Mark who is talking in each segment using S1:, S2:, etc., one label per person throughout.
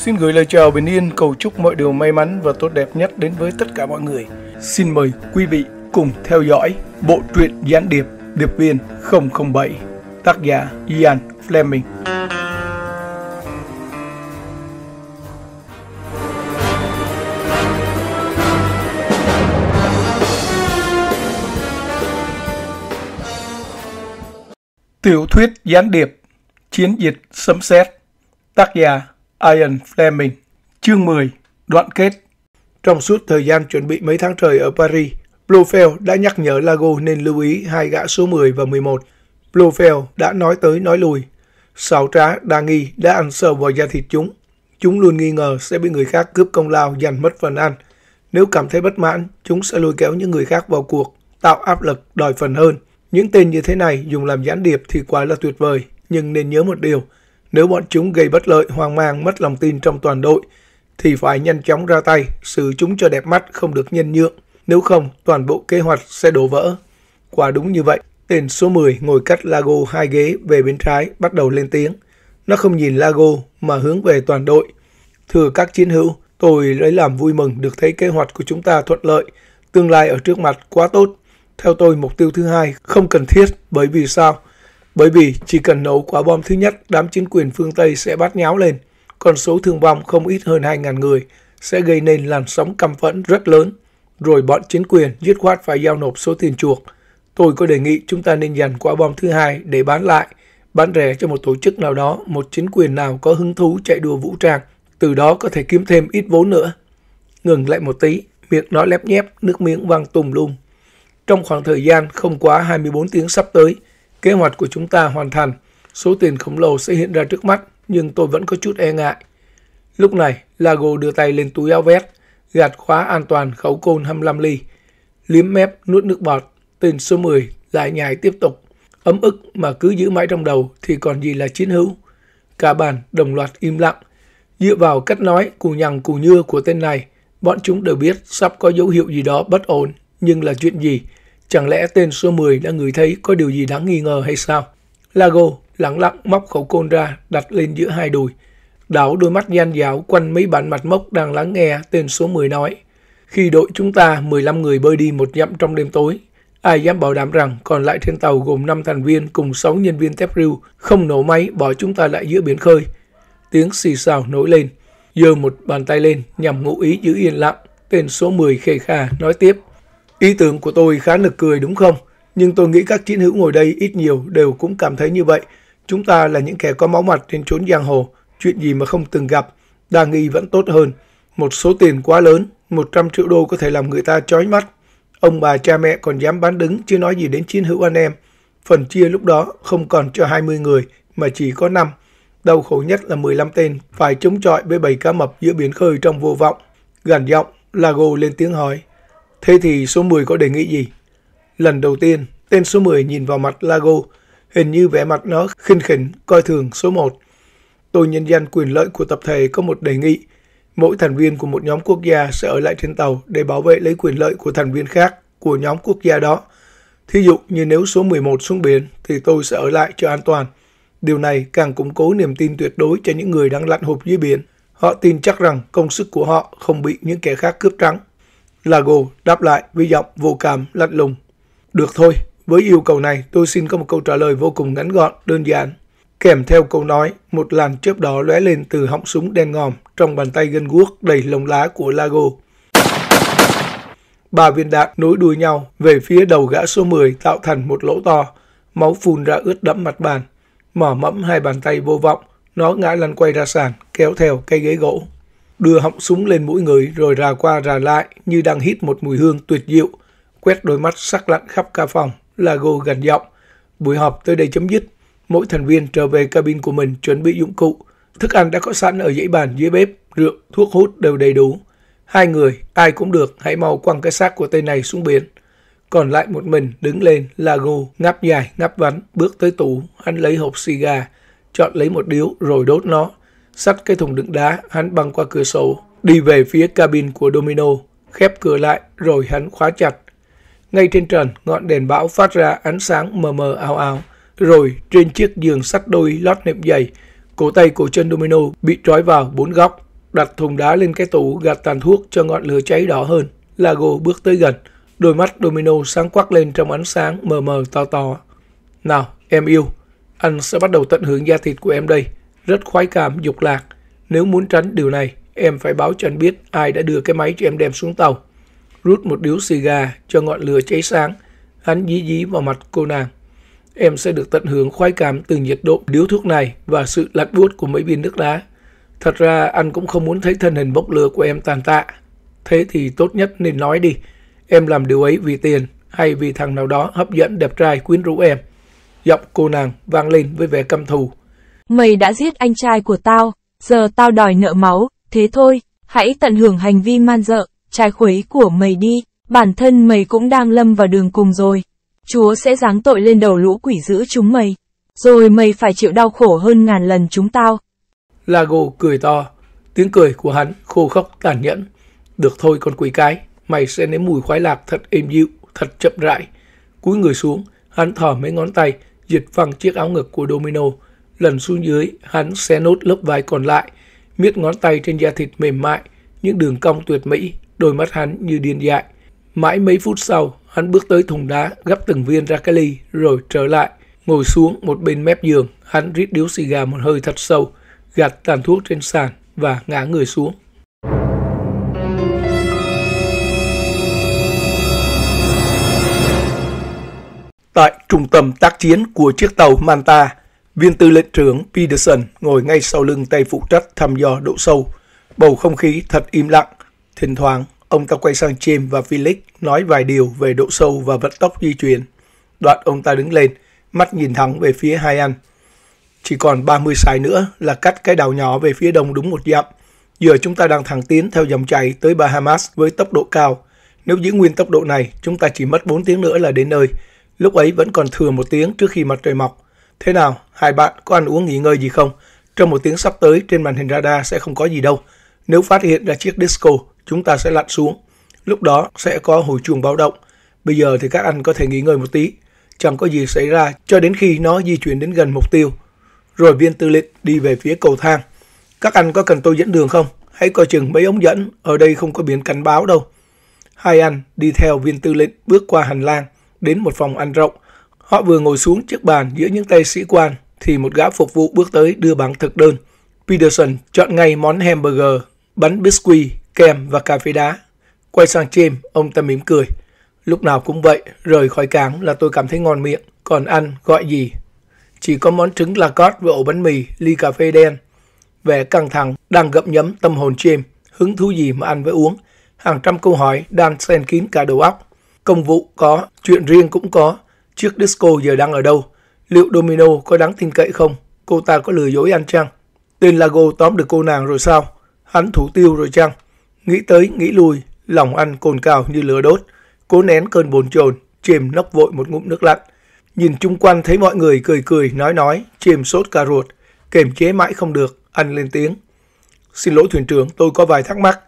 S1: Xin gửi lời chào bình yên, cầu chúc mọi điều may mắn và tốt đẹp nhất đến với tất cả mọi người. Xin mời quý vị cùng theo dõi bộ truyện gián điệp Điệp viên 007 tác giả Ian Fleming. Tiểu thuyết gián điệp Chiến dịch sấm sét Tác giả Ian Fleming, chương 10, đoạn kết. Trong suốt thời gian chuẩn bị mấy tháng trời ở Paris, Blofeld đã nhắc nhở Lago nên lưu ý hai gã số 10 và 11. Blofeld đã nói tới nói lùi. Sáu trá đa nghi đã ăn sâu vào da thịt chúng. Chúng luôn nghi ngờ sẽ bị người khác cướp công lao giành mất phần ăn. Nếu cảm thấy bất mãn, chúng sẽ lôi kéo những người khác vào cuộc, tạo áp lực đòi phần hơn. Những tên như thế này dùng làm gián điệp thì quá là tuyệt vời, nhưng nên nhớ một điều – nếu bọn chúng gây bất lợi, hoang mang, mất lòng tin trong toàn đội, thì phải nhanh chóng ra tay, xử chúng cho đẹp mắt, không được nhân nhượng. Nếu không, toàn bộ kế hoạch sẽ đổ vỡ. Quả đúng như vậy, tên số 10 ngồi cách Lago hai ghế về bên trái bắt đầu lên tiếng. Nó không nhìn Lago mà hướng về toàn đội. Thưa các chiến hữu, tôi lấy làm vui mừng được thấy kế hoạch của chúng ta thuận lợi. Tương lai ở trước mặt quá tốt. Theo tôi, mục tiêu thứ hai không cần thiết bởi vì sao? Bởi vì chỉ cần nổ quả bom thứ nhất, đám chính quyền phương Tây sẽ bắt nháo lên, còn số thương vong không ít hơn 2.000 người sẽ gây nên làn sóng căm phẫn rất lớn, rồi bọn chính quyền dứt khoát phải giao nộp số tiền chuộc. Tôi có đề nghị chúng ta nên dành quả bom thứ hai để bán lại, bán rẻ cho một tổ chức nào đó, một chính quyền nào có hứng thú chạy đua vũ trang, từ đó có thể kiếm thêm ít vốn nữa. Ngừng lại một tí, miệng nói lép nhép, nước miếng văng tùm lum. Trong khoảng thời gian không quá 24 tiếng sắp tới – Kế hoạch của chúng ta hoàn thành, số tiền khổng lồ sẽ hiện ra trước mắt, nhưng tôi vẫn có chút e ngại. Lúc này, Lago đưa tay lên túi áo vest, gạt khóa an toàn khẩu côn 25 ly, liếm mép nuốt nước bọt, tên số 10 lại nhài tiếp tục. Ấm ức mà cứ giữ mãi trong đầu thì còn gì là chiến hữu. Cả bàn đồng loạt im lặng. Dựa vào cách nói cù nhằng cù nhưa của tên này, bọn chúng đều biết sắp có dấu hiệu gì đó bất ổn, nhưng là chuyện gì Chẳng lẽ tên số 10 đã ngửi thấy có điều gì đáng nghi ngờ hay sao? Lago lặng lặng móc khẩu côn ra, đặt lên giữa hai đùi. Đảo đôi mắt gian dảo quanh mấy bạn mặt mốc đang lắng nghe tên số 10 nói. Khi đội chúng ta 15 người bơi đi một dặm trong đêm tối, ai dám bảo đảm rằng còn lại trên tàu gồm 5 thành viên cùng 6 nhân viên tép rưu không nổ máy bỏ chúng ta lại giữa biển khơi. Tiếng xì xào nổi lên, giơ một bàn tay lên nhằm ngụ ý giữ yên lặng. Tên số 10 khê khà nói tiếp. Ý tưởng của tôi khá nực cười đúng không? Nhưng tôi nghĩ các chiến hữu ngồi đây ít nhiều đều cũng cảm thấy như vậy. Chúng ta là những kẻ có máu mặt trên trốn giang hồ, chuyện gì mà không từng gặp, đa nghi vẫn tốt hơn. Một số tiền quá lớn, 100 triệu đô có thể làm người ta chói mắt. Ông bà cha mẹ còn dám bán đứng chứ nói gì đến chiến hữu anh em. Phần chia lúc đó không còn cho 20 người mà chỉ có 5. Đau khổ nhất là 15 tên phải chống chọi với bầy cá mập giữa biển khơi trong vô vọng. Gần giọng, Lago lên tiếng hỏi. Thế thì số 10 có đề nghị gì? Lần đầu tiên, tên số 10 nhìn vào mặt Lago, hình như vẻ mặt nó khinh khỉnh, coi thường số 1. Tôi nhân danh quyền lợi của tập thể có một đề nghị. Mỗi thành viên của một nhóm quốc gia sẽ ở lại trên tàu để bảo vệ lấy quyền lợi của thành viên khác của nhóm quốc gia đó. Thí dụ như nếu số 11 xuống biển thì tôi sẽ ở lại cho an toàn. Điều này càng củng cố niềm tin tuyệt đối cho những người đang lặn hụp dưới biển. Họ tin chắc rằng công sức của họ không bị những kẻ khác cướp trắng. Lago đáp lại với giọng vô cảm lạnh lùng. Được thôi, với yêu cầu này tôi xin có một câu trả lời vô cùng ngắn gọn, đơn giản. Kèm theo câu nói, một làn chớp đỏ lóe lên từ họng súng đen ngòm trong bàn tay gân guốc đầy lông lá của Lago. Ba viên đạn nối đuôi nhau về phía đầu gã số 10 tạo thành một lỗ to, máu phun ra ướt đẫm mặt bàn. Mở mẫm hai bàn tay vô vọng, nó ngã lăn quay ra sàn, kéo theo cây ghế gỗ đưa họng súng lên mũi người rồi rà qua rà lại như đang hít một mùi hương tuyệt diệu, quét đôi mắt sắc lặng khắp cả phòng, là gô gằn giọng. Buổi họp tới đây chấm dứt, mỗi thành viên trở về cabin của mình chuẩn bị dụng cụ. Thức ăn đã có sẵn ở dãy bàn dưới bếp, rượu, thuốc hút đều đầy đủ. Hai người, ai cũng được, hãy mau quăng cái xác của tên này xuống biển. Còn lại một mình đứng lên, Lago ngáp dài, ngáp vắn, bước tới tủ, hắn lấy hộp xì gà, chọn lấy một điếu rồi đốt nó, Sắt cái thùng đựng đá, hắn băng qua cửa sổ, đi về phía cabin của Domino, khép cửa lại rồi hắn khóa chặt. Ngay trên trần, ngọn đèn bão phát ra ánh sáng mờ mờ ảo ảo. Rồi trên chiếc giường sắt đôi lót nệm dày, cổ tay cổ chân Domino bị trói vào bốn góc. Đặt thùng đá lên cái tủ gạt tàn thuốc cho ngọn lửa cháy đỏ hơn. Lago bước tới gần, đôi mắt Domino sáng quắc lên trong ánh sáng mờ mờ to to. Nào, em yêu, anh sẽ bắt đầu tận hưởng da thịt của em đây rất khoái cảm, dục lạc. Nếu muốn tránh điều này, em phải báo cho anh biết ai đã đưa cái máy cho em đem xuống tàu. Rút một điếu xì gà cho ngọn lửa cháy sáng, hắn dí dí vào mặt cô nàng. Em sẽ được tận hưởng khoái cảm từ nhiệt độ điếu thuốc này và sự lạnh buốt của mấy viên nước đá. Thật ra anh cũng không muốn thấy thân hình bốc lửa của em tàn tạ. Thế thì tốt nhất nên nói đi. Em làm điều ấy vì tiền hay vì thằng nào đó hấp dẫn đẹp trai quyến rũ em. Giọng cô nàng vang lên với vẻ căm thù
S2: mày đã giết anh trai của tao, giờ tao đòi nợ máu, thế thôi, hãy tận hưởng hành vi man dợ, trai khuấy của mày đi, bản thân mày cũng đang lâm vào đường cùng rồi. Chúa sẽ giáng tội lên đầu lũ quỷ giữ chúng mày, rồi mày phải chịu đau khổ hơn ngàn lần chúng tao.
S1: Lago cười to, tiếng cười của hắn khô khốc tàn nhẫn. Được thôi con quỷ cái, mày sẽ nếm mùi khoái lạc thật êm dịu, thật chậm rãi. Cúi người xuống, hắn thở mấy ngón tay, dịch phăng chiếc áo ngực của Domino, lần xuống dưới, hắn xé nốt lớp vai còn lại, miết ngón tay trên da thịt mềm mại, những đường cong tuyệt mỹ, đôi mắt hắn như điên dại. Mãi mấy phút sau, hắn bước tới thùng đá, gấp từng viên ra cái ly, rồi trở lại, ngồi xuống một bên mép giường, hắn rít điếu xì gà một hơi thật sâu, gạt tàn thuốc trên sàn và ngã người xuống. Tại trung tâm tác chiến của chiếc tàu Manta, Viên tư lệnh trưởng Peterson ngồi ngay sau lưng tay phụ trách thăm dò độ sâu. Bầu không khí thật im lặng. Thỉnh thoảng, ông ta quay sang Jim và Felix nói vài điều về độ sâu và vận tốc di chuyển. Đoạn ông ta đứng lên, mắt nhìn thẳng về phía hai anh. Chỉ còn 30 sải nữa là cắt cái đảo nhỏ về phía đông đúng một dặm. Giờ chúng ta đang thẳng tiến theo dòng chảy tới Bahamas với tốc độ cao. Nếu giữ nguyên tốc độ này, chúng ta chỉ mất 4 tiếng nữa là đến nơi. Lúc ấy vẫn còn thừa một tiếng trước khi mặt trời mọc. Thế nào, hai bạn có ăn uống nghỉ ngơi gì không? Trong một tiếng sắp tới, trên màn hình radar sẽ không có gì đâu. Nếu phát hiện ra chiếc disco, chúng ta sẽ lặn xuống. Lúc đó sẽ có hồi chuông báo động. Bây giờ thì các anh có thể nghỉ ngơi một tí. Chẳng có gì xảy ra cho đến khi nó di chuyển đến gần mục tiêu. Rồi viên tư lệnh đi về phía cầu thang. Các anh có cần tôi dẫn đường không? Hãy coi chừng mấy ống dẫn, ở đây không có biển cảnh báo đâu. Hai anh đi theo viên tư lệnh bước qua hành lang, đến một phòng ăn rộng – Họ vừa ngồi xuống chiếc bàn giữa những tay sĩ quan thì một gã phục vụ bước tới đưa bảng thực đơn. Peterson chọn ngay món hamburger, bánh biscuit, kem và cà phê đá. Quay sang James, ông ta mỉm cười. Lúc nào cũng vậy, rời khỏi cảng là tôi cảm thấy ngon miệng, còn ăn gọi gì? Chỉ có món trứng la cót với ổ bánh mì, ly cà phê đen. Vẻ căng thẳng đang gậm nhấm tâm hồn James, hứng thú gì mà ăn với uống. Hàng trăm câu hỏi đang xen kín cả đầu óc. Công vụ có, chuyện riêng cũng có, Chiếc disco giờ đang ở đâu? Liệu Domino có đáng tin cậy không? Cô ta có lừa dối anh chăng? Tên Lago tóm được cô nàng rồi sao? Hắn thủ tiêu rồi chăng? Nghĩ tới, nghĩ lui, lòng ăn cồn cào như lửa đốt. Cố nén cơn bồn chồn, chìm nốc vội một ngụm nước lạnh. Nhìn chung quanh thấy mọi người cười cười, nói nói, chìm sốt cà ruột. Kềm chế mãi không được, anh lên tiếng. Xin lỗi thuyền trưởng, tôi có vài thắc mắc.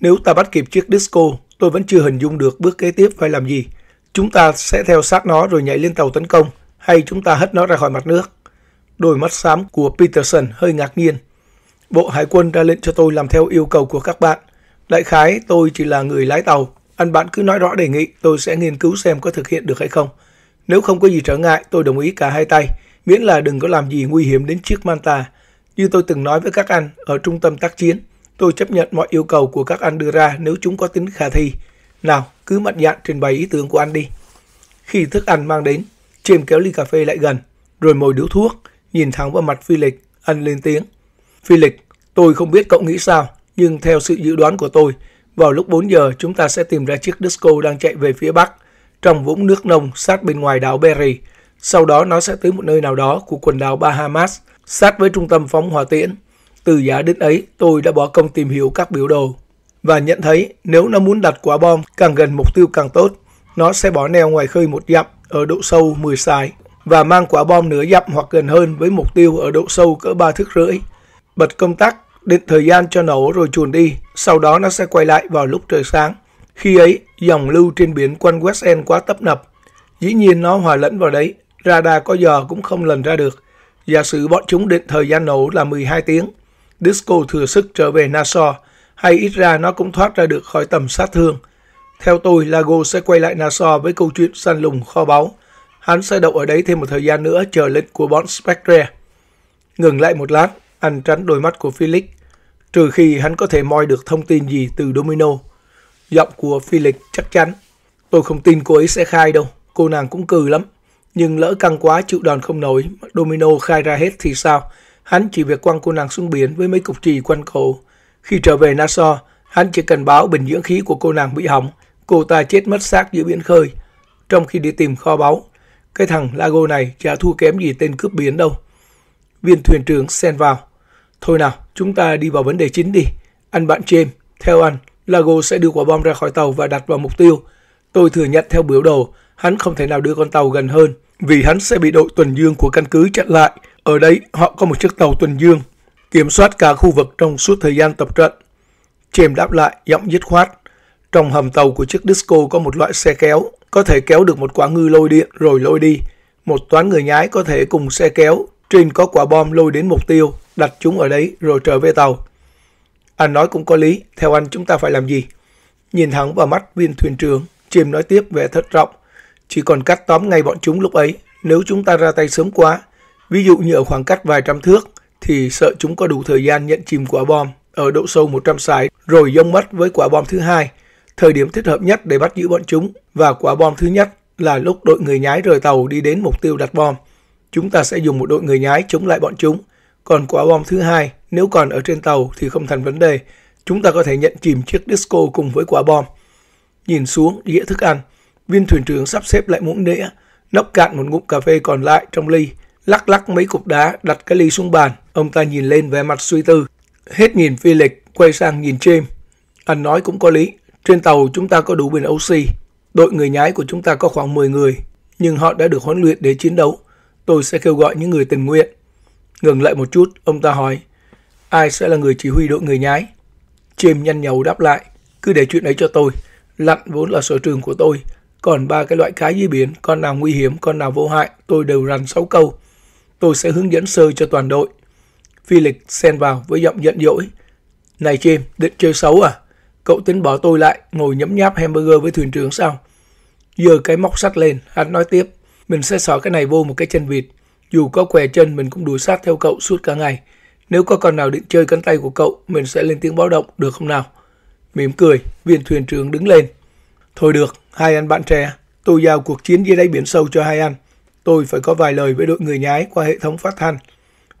S1: Nếu ta bắt kịp chiếc disco, tôi vẫn chưa hình dung được bước kế tiếp phải làm gì. Chúng ta sẽ theo sát nó rồi nhảy lên tàu tấn công, hay chúng ta hất nó ra khỏi mặt nước. Đôi mắt xám của Peterson hơi ngạc nhiên. Bộ Hải quân ra lệnh cho tôi làm theo yêu cầu của các bạn. Đại khái, tôi chỉ là người lái tàu. Anh bạn cứ nói rõ đề nghị, tôi sẽ nghiên cứu xem có thực hiện được hay không. Nếu không có gì trở ngại, tôi đồng ý cả hai tay, miễn là đừng có làm gì nguy hiểm đến chiếc Manta. Như tôi từng nói với các anh ở trung tâm tác chiến, tôi chấp nhận mọi yêu cầu của các anh đưa ra nếu chúng có tính khả thi. Nào, cứ mặn nhạn trình bày ý tưởng của anh đi. Khi thức ăn mang đến, Jim kéo ly cà phê lại gần, rồi mồi điếu thuốc, nhìn thẳng vào mặt Phi Lịch, ân lên tiếng. Phi Lịch, tôi không biết cậu nghĩ sao, nhưng theo sự dự đoán của tôi, vào lúc 4 giờ chúng ta sẽ tìm ra chiếc disco đang chạy về phía bắc, trong vũng nước nông sát bên ngoài đảo Berry. Sau đó nó sẽ tới một nơi nào đó của quần đảo Bahamas, sát với trung tâm phóng hỏa tiễn. Từ giả đến ấy, tôi đã bỏ công tìm hiểu các biểu đồ và nhận thấy nếu nó muốn đặt quả bom càng gần mục tiêu càng tốt, nó sẽ bỏ neo ngoài khơi một dặm ở độ sâu 10 sải và mang quả bom nửa dặm hoặc gần hơn với mục tiêu ở độ sâu cỡ 3 thước rưỡi. Bật công tắc, định thời gian cho nổ rồi chuồn đi, sau đó nó sẽ quay lại vào lúc trời sáng. Khi ấy, dòng lưu trên biển quanh West End quá tấp nập. Dĩ nhiên nó hòa lẫn vào đấy, radar có giờ cũng không lần ra được. Giả sử bọn chúng định thời gian nổ là 12 tiếng, Disco thừa sức trở về Nassau hay ít ra nó cũng thoát ra được khỏi tầm sát thương. Theo tôi, Lago sẽ quay lại Nassau với câu chuyện săn lùng kho báu. Hắn sẽ đậu ở đấy thêm một thời gian nữa chờ lệnh của bọn Spectre. Ngừng lại một lát, anh tránh đôi mắt của Felix, trừ khi hắn có thể moi được thông tin gì từ Domino. Giọng của Felix chắc chắn. Tôi không tin cô ấy sẽ khai đâu, cô nàng cũng cừ lắm. Nhưng lỡ căng quá chịu đòn không nổi, Domino khai ra hết thì sao? Hắn chỉ việc quăng cô nàng xuống biển với mấy cục trì quanh cổ khi trở về Nassau, hắn chỉ cần báo bình dưỡng khí của cô nàng bị hỏng, cô ta chết mất xác giữa biển khơi. Trong khi đi tìm kho báu, cái thằng Lago này chả thua kém gì tên cướp biển đâu. Viên thuyền trưởng xen vào. Thôi nào, chúng ta đi vào vấn đề chính đi. Anh bạn James, theo anh, Lago sẽ đưa quả bom ra khỏi tàu và đặt vào mục tiêu. Tôi thừa nhận theo biểu đồ, hắn không thể nào đưa con tàu gần hơn, vì hắn sẽ bị đội tuần dương của căn cứ chặn lại. Ở đây, họ có một chiếc tàu tuần dương kiểm soát cả khu vực trong suốt thời gian tập trận. James đáp lại giọng dứt khoát. Trong hầm tàu của chiếc disco có một loại xe kéo, có thể kéo được một quả ngư lôi điện rồi lôi đi. Một toán người nhái có thể cùng xe kéo, trên có quả bom lôi đến mục tiêu, đặt chúng ở đấy rồi trở về tàu. Anh nói cũng có lý, theo anh chúng ta phải làm gì? Nhìn thẳng vào mắt viên thuyền trưởng, Chìm nói tiếp vẻ thất vọng. Chỉ còn cách tóm ngay bọn chúng lúc ấy, nếu chúng ta ra tay sớm quá, ví dụ như ở khoảng cách vài trăm thước, thì sợ chúng có đủ thời gian nhận chìm quả bom ở độ sâu 100 sải rồi dông mất với quả bom thứ hai. Thời điểm thích hợp nhất để bắt giữ bọn chúng và quả bom thứ nhất là lúc đội người nhái rời tàu đi đến mục tiêu đặt bom. Chúng ta sẽ dùng một đội người nhái chống lại bọn chúng. Còn quả bom thứ hai, nếu còn ở trên tàu thì không thành vấn đề. Chúng ta có thể nhận chìm chiếc disco cùng với quả bom. Nhìn xuống đĩa thức ăn, viên thuyền trưởng sắp xếp lại muỗng đĩa, nốc cạn một ngụm cà phê còn lại trong ly lắc lắc mấy cục đá, đặt cái ly xuống bàn. Ông ta nhìn lên vẻ mặt suy tư. Hết nhìn phi lịch, quay sang nhìn James. Anh nói cũng có lý. Trên tàu chúng ta có đủ bình oxy. Đội người nhái của chúng ta có khoảng 10 người, nhưng họ đã được huấn luyện để chiến đấu. Tôi sẽ kêu gọi những người tình nguyện. Ngừng lại một chút, ông ta hỏi, ai sẽ là người chỉ huy đội người nhái? James nhăn nhầu đáp lại, cứ để chuyện ấy cho tôi. Lặn vốn là sở trường của tôi, còn ba cái loại cá dưới biển, con nào nguy hiểm, con nào vô hại, tôi đều rằn sáu câu tôi sẽ hướng dẫn sơ cho toàn đội. Felix xen vào với giọng giận dỗi. Này Jim, định chơi xấu à? Cậu tính bỏ tôi lại, ngồi nhấm nháp hamburger với thuyền trưởng sao? Giờ cái móc sắt lên, hắn nói tiếp. Mình sẽ xỏ cái này vô một cái chân vịt. Dù có què chân, mình cũng đuổi sát theo cậu suốt cả ngày. Nếu có con nào định chơi cánh tay của cậu, mình sẽ lên tiếng báo động, được không nào? Mỉm cười, viên thuyền trưởng đứng lên. Thôi được, hai anh bạn trẻ, tôi giao cuộc chiến dưới đáy biển sâu cho hai anh. Tôi phải có vài lời với đội người nhái qua hệ thống phát thanh.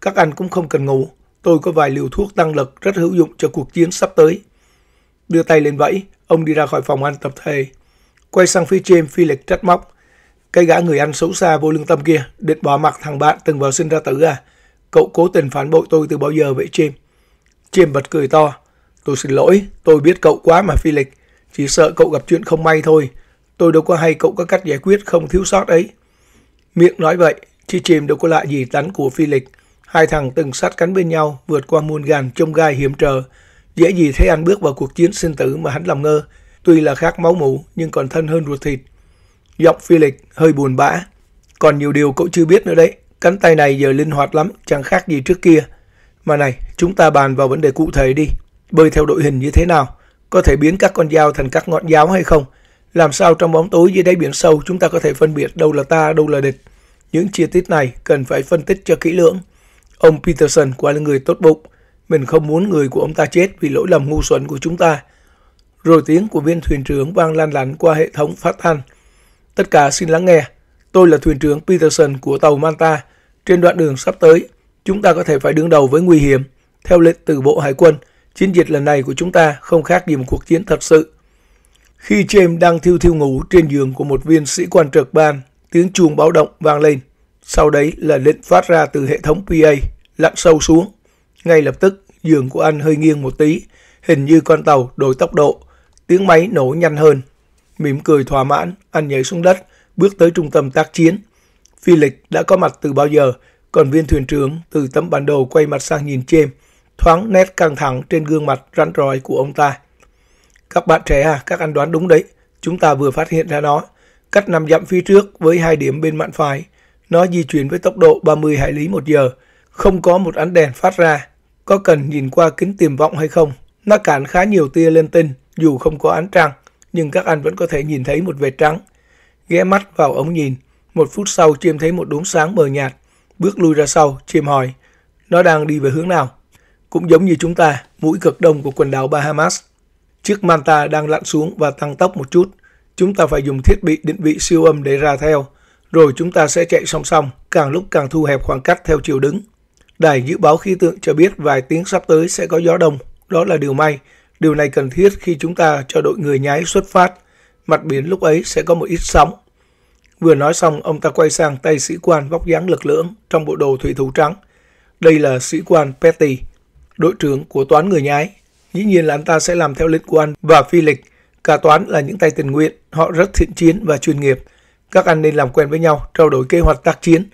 S1: Các anh cũng không cần ngủ. Tôi có vài liều thuốc tăng lực rất hữu dụng cho cuộc chiến sắp tới. Đưa tay lên vẫy, ông đi ra khỏi phòng ăn tập thể. Quay sang phía James phi lịch trách móc. cây gã người ăn xấu xa vô lương tâm kia định bỏ mặt thằng bạn từng vào sinh ra tử à? Cậu cố tình phản bội tôi từ bao giờ vậy chim? chim bật cười to. Tôi xin lỗi, tôi biết cậu quá mà phi lịch. Chỉ sợ cậu gặp chuyện không may thôi. Tôi đâu có hay cậu có cách giải quyết không thiếu sót ấy. Miệng nói vậy, chi chìm đâu có lại gì tắn của phi lịch. Hai thằng từng sát cánh bên nhau, vượt qua muôn gàn trông gai hiểm trở. Dễ gì thấy anh bước vào cuộc chiến sinh tử mà hắn làm ngơ. Tuy là khác máu mủ, nhưng còn thân hơn ruột thịt. Giọng phi lịch hơi buồn bã. Còn nhiều điều cậu chưa biết nữa đấy. Cánh tay này giờ linh hoạt lắm, chẳng khác gì trước kia. Mà này, chúng ta bàn vào vấn đề cụ thể đi. Bơi theo đội hình như thế nào? Có thể biến các con dao thành các ngọn giáo hay không? Làm sao trong bóng tối dưới đáy biển sâu chúng ta có thể phân biệt đâu là ta, đâu là địch? Những chi tiết này cần phải phân tích cho kỹ lưỡng. Ông Peterson quả là người tốt bụng. Mình không muốn người của ông ta chết vì lỗi lầm ngu xuẩn của chúng ta. Rồi tiếng của viên thuyền trưởng vang lan lắn qua hệ thống phát thanh. Tất cả xin lắng nghe. Tôi là thuyền trưởng Peterson của tàu Manta. Trên đoạn đường sắp tới, chúng ta có thể phải đứng đầu với nguy hiểm. Theo lệnh từ Bộ Hải quân, chiến dịch lần này của chúng ta không khác gì một cuộc chiến thật sự. Khi James đang thiêu thiêu ngủ trên giường của một viên sĩ quan trực ban, tiếng chuông báo động vang lên. Sau đấy là lệnh phát ra từ hệ thống PA, lặn sâu xuống. Ngay lập tức, giường của anh hơi nghiêng một tí, hình như con tàu đổi tốc độ. Tiếng máy nổ nhanh hơn. Mỉm cười thỏa mãn, anh nhảy xuống đất, bước tới trung tâm tác chiến. Phi lịch đã có mặt từ bao giờ, còn viên thuyền trưởng từ tấm bản đồ quay mặt sang nhìn James, thoáng nét căng thẳng trên gương mặt rắn ròi của ông ta. Các bạn trẻ à, các anh đoán đúng đấy. Chúng ta vừa phát hiện ra nó. Cách nằm dặm phía trước với hai điểm bên mạn phải. Nó di chuyển với tốc độ 30 hải lý một giờ. Không có một ánh đèn phát ra. Có cần nhìn qua kính tiềm vọng hay không? Nó cản khá nhiều tia lên tinh, dù không có ánh trăng. Nhưng các anh vẫn có thể nhìn thấy một vệt trắng. Ghé mắt vào ống nhìn. Một phút sau chiêm thấy một đốm sáng mờ nhạt. Bước lui ra sau, chiêm hỏi. Nó đang đi về hướng nào? Cũng giống như chúng ta, mũi cực đông của quần đảo Bahamas Chiếc Manta đang lặn xuống và tăng tốc một chút. Chúng ta phải dùng thiết bị định vị siêu âm để ra theo. Rồi chúng ta sẽ chạy song song, càng lúc càng thu hẹp khoảng cách theo chiều đứng. Đài dự báo khí tượng cho biết vài tiếng sắp tới sẽ có gió đông. Đó là điều may. Điều này cần thiết khi chúng ta cho đội người nhái xuất phát. Mặt biển lúc ấy sẽ có một ít sóng. Vừa nói xong, ông ta quay sang tay sĩ quan vóc dáng lực lưỡng trong bộ đồ thủy thủ trắng. Đây là sĩ quan Petty, đội trưởng của toán người nhái. Dĩ nhiên là anh ta sẽ làm theo lệnh của anh và phi lịch. Cả toán là những tay tình nguyện, họ rất thiện chiến và chuyên nghiệp. Các anh nên làm quen với nhau, trao đổi kế hoạch tác chiến.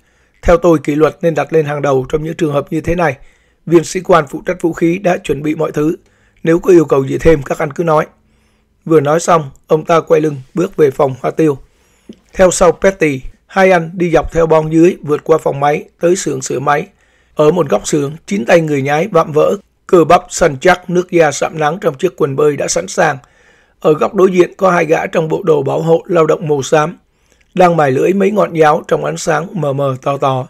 S1: Theo tôi, kỷ luật nên đặt lên hàng đầu trong những trường hợp như thế này. Viên sĩ quan phụ trách vũ khí đã chuẩn bị mọi thứ. Nếu có yêu cầu gì thêm, các anh cứ nói. Vừa nói xong, ông ta quay lưng, bước về phòng hoa tiêu. Theo sau Petty, hai anh đi dọc theo bon dưới, vượt qua phòng máy, tới xưởng sửa máy. Ở một góc xưởng, chín tay người nhái vạm vỡ, Cơ bắp săn chắc, nước da sạm nắng trong chiếc quần bơi đã sẵn sàng. Ở góc đối diện có hai gã trong bộ đồ bảo hộ lao động màu xám, đang mài lưỡi mấy ngọn giáo trong ánh sáng mờ mờ to to.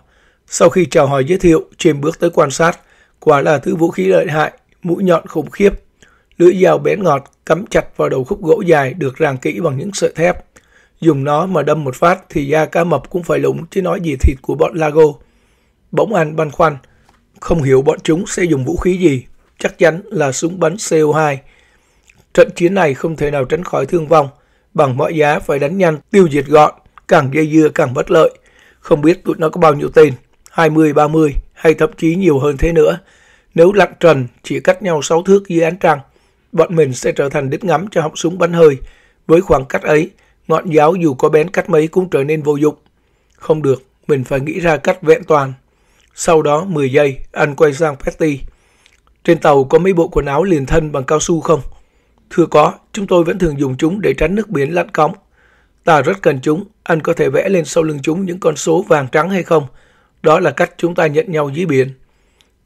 S1: Sau khi chào hỏi giới thiệu, Jim bước tới quan sát, quả là thứ vũ khí lợi hại, mũi nhọn khủng khiếp. Lưỡi dao bén ngọt cắm chặt vào đầu khúc gỗ dài được ràng kỹ bằng những sợi thép. Dùng nó mà đâm một phát thì da cá mập cũng phải lủng chứ nói gì thịt của bọn Lago. Bỗng anh băn khoăn, không hiểu bọn chúng sẽ dùng vũ khí gì, chắc chắn là súng bắn CO2. Trận chiến này không thể nào tránh khỏi thương vong, bằng mọi giá phải đánh nhanh, tiêu diệt gọn, càng dây dưa càng bất lợi. Không biết tụi nó có bao nhiêu tên, 20, 30 hay thậm chí nhiều hơn thế nữa. Nếu lặng trần chỉ cách nhau 6 thước dưới ánh trăng, bọn mình sẽ trở thành đít ngắm cho họng súng bắn hơi. Với khoảng cách ấy, ngọn giáo dù có bén cách mấy cũng trở nên vô dụng. Không được, mình phải nghĩ ra cách vẹn toàn sau đó 10 giây, anh quay sang petty Trên tàu có mấy bộ quần áo liền thân bằng cao su không? Thưa có, chúng tôi vẫn thường dùng chúng để tránh nước biển lặn cõng. Ta rất cần chúng, anh có thể vẽ lên sau lưng chúng những con số vàng trắng hay không? Đó là cách chúng ta nhận nhau dưới biển.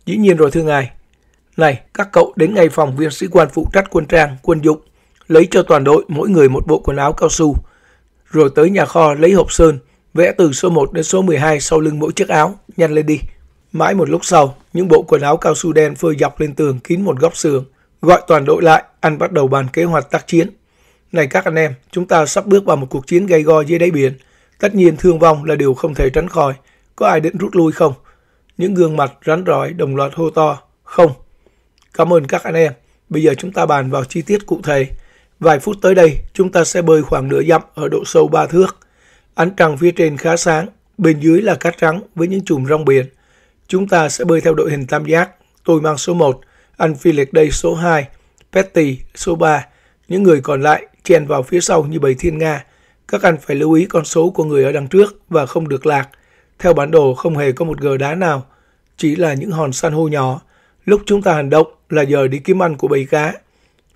S1: Dĩ nhiên rồi thưa ngài. Này, các cậu đến ngay phòng viên sĩ quan phụ trách quân trang, quân dụng, lấy cho toàn đội mỗi người một bộ quần áo cao su, rồi tới nhà kho lấy hộp sơn, vẽ từ số 1 đến số 12 sau lưng mỗi chiếc áo, nhanh lên đi. Mãi một lúc sau, những bộ quần áo cao su đen phơi dọc lên tường kín một góc sườn. Gọi toàn đội lại, anh bắt đầu bàn kế hoạch tác chiến. Này các anh em, chúng ta sắp bước vào một cuộc chiến gay go dưới đáy biển. Tất nhiên thương vong là điều không thể tránh khỏi. Có ai định rút lui không? Những gương mặt rắn rỏi đồng loạt hô to. Không. Cảm ơn các anh em. Bây giờ chúng ta bàn vào chi tiết cụ thể. Vài phút tới đây, chúng ta sẽ bơi khoảng nửa dặm ở độ sâu ba thước. Ánh trăng phía trên khá sáng, bên dưới là cát trắng với những chùm rong biển. Chúng ta sẽ bơi theo đội hình tam giác. Tôi mang số 1, anh Philip đây số 2, Petty số 3. Những người còn lại chen vào phía sau như bầy thiên Nga. Các anh phải lưu ý con số của người ở đằng trước và không được lạc. Theo bản đồ không hề có một gờ đá nào, chỉ là những hòn san hô nhỏ. Lúc chúng ta hành động là giờ đi kiếm ăn của bầy cá.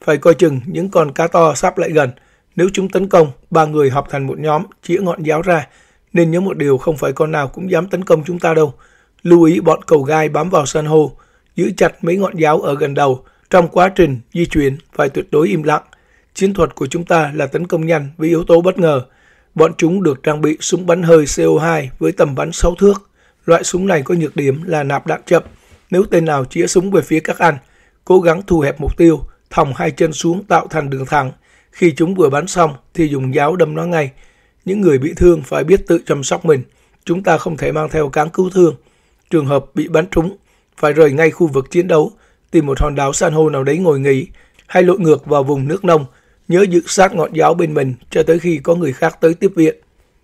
S1: Phải coi chừng những con cá to sắp lại gần. Nếu chúng tấn công, ba người họp thành một nhóm, chĩa ngọn giáo ra. Nên nhớ một điều không phải con nào cũng dám tấn công chúng ta đâu lưu ý bọn cầu gai bám vào san hô, giữ chặt mấy ngọn giáo ở gần đầu trong quá trình di chuyển phải tuyệt đối im lặng. Chiến thuật của chúng ta là tấn công nhanh với yếu tố bất ngờ. Bọn chúng được trang bị súng bắn hơi CO2 với tầm bắn 6 thước. Loại súng này có nhược điểm là nạp đạn chậm. Nếu tên nào chĩa súng về phía các anh, cố gắng thu hẹp mục tiêu, thòng hai chân xuống tạo thành đường thẳng. Khi chúng vừa bắn xong thì dùng giáo đâm nó ngay. Những người bị thương phải biết tự chăm sóc mình. Chúng ta không thể mang theo cán cứu thương trường hợp bị bắn trúng, phải rời ngay khu vực chiến đấu, tìm một hòn đảo san hô nào đấy ngồi nghỉ, hay lội ngược vào vùng nước nông, nhớ giữ sát ngọn giáo bên mình cho tới khi có người khác tới tiếp viện.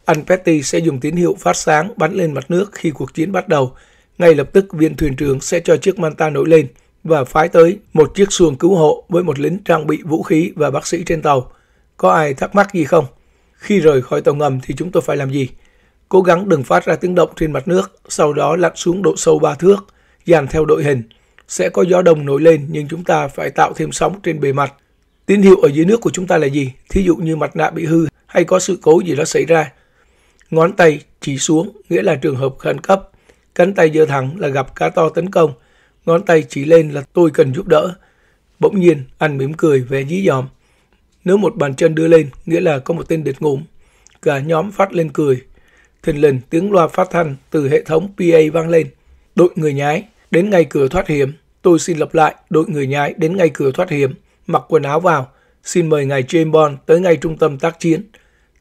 S1: Anh Petty sẽ dùng tín hiệu phát sáng bắn lên mặt nước khi cuộc chiến bắt đầu. Ngay lập tức viên thuyền trưởng sẽ cho chiếc manta nổi lên và phái tới một chiếc xuồng cứu hộ với một lính trang bị vũ khí và bác sĩ trên tàu. Có ai thắc mắc gì không? Khi rời khỏi tàu ngầm thì chúng tôi phải làm gì? Cố gắng đừng phát ra tiếng động trên mặt nước, sau đó lặn xuống độ sâu 3 thước, dàn theo đội hình. Sẽ có gió đông nổi lên nhưng chúng ta phải tạo thêm sóng trên bề mặt. Tín hiệu ở dưới nước của chúng ta là gì? Thí dụ như mặt nạ bị hư hay có sự cố gì đó xảy ra. Ngón tay chỉ xuống nghĩa là trường hợp khẩn cấp. Cánh tay giơ thẳng là gặp cá to tấn công. Ngón tay chỉ lên là tôi cần giúp đỡ. Bỗng nhiên, anh mỉm cười về dí dòm. Nếu một bàn chân đưa lên, nghĩa là có một tên địch ngủm. Cả nhóm phát lên cười, Thình tiếng loa phát thanh từ hệ thống PA vang lên. Đội người nhái đến ngay cửa thoát hiểm. Tôi xin lặp lại, đội người nhái đến ngay cửa thoát hiểm, mặc quần áo vào. Xin mời ngài James Bond tới ngay trung tâm tác chiến.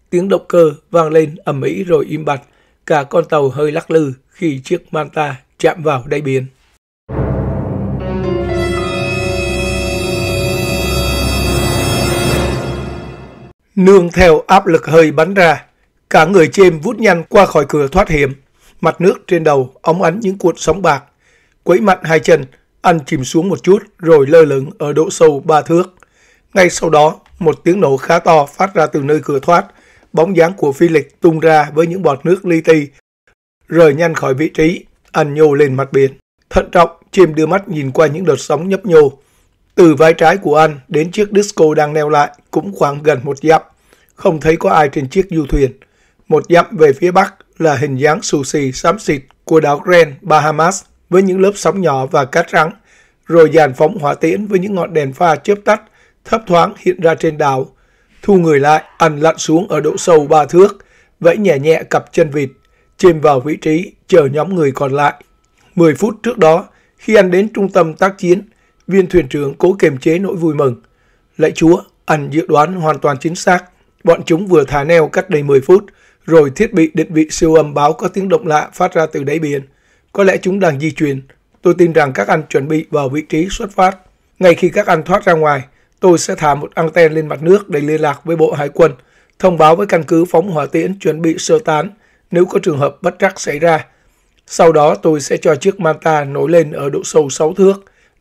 S1: Tiếng động cơ vang lên ầm ĩ rồi im bặt. Cả con tàu hơi lắc lư khi chiếc Manta chạm vào đáy biển. Nương theo áp lực hơi bắn ra, Cả người chị vút nhanh qua khỏi cửa thoát hiểm. Mặt nước trên đầu óng ánh những cuộn sóng bạc. Quấy mạnh hai chân, anh chìm xuống một chút rồi lơ lửng ở độ sâu ba thước. Ngay sau đó, một tiếng nổ khá to phát ra từ nơi cửa thoát. Bóng dáng của phi lịch tung ra với những bọt nước li ti. Rời nhanh khỏi vị trí, anh nhô lên mặt biển. Thận trọng, chim đưa mắt nhìn qua những đợt sóng nhấp nhô. Từ vai trái của anh đến chiếc disco đang neo lại cũng khoảng gần một dặm. Không thấy có ai trên chiếc du thuyền. Một dặm về phía bắc là hình dáng sushi xám xịt của đảo Grand Bahamas với những lớp sóng nhỏ và cát trắng, rồi dàn phóng hỏa tiễn với những ngọn đèn pha chớp tắt, thấp thoáng hiện ra trên đảo. Thu người lại, ẩn lặn xuống ở độ sâu ba thước, vẫy nhẹ nhẹ cặp chân vịt, chìm vào vị trí chờ nhóm người còn lại. 10 phút trước đó, khi anh đến trung tâm tác chiến, viên thuyền trưởng cố kiềm chế nỗi vui mừng. Lạy Chúa, anh dự đoán hoàn toàn chính xác. Bọn chúng vừa thả neo cách đây 10 phút, rồi thiết bị định vị siêu âm báo có tiếng động lạ phát ra từ đáy biển. Có lẽ chúng đang di chuyển. Tôi tin rằng các anh chuẩn bị vào vị trí xuất phát. Ngay khi các anh thoát ra ngoài, tôi sẽ thả một anten lên mặt nước để liên lạc với bộ hải quân, thông báo với căn cứ phóng hỏa tiễn chuẩn bị sơ tán nếu có trường hợp bất trắc xảy ra. Sau đó tôi sẽ cho chiếc manta nổi lên ở độ sâu 6 thước,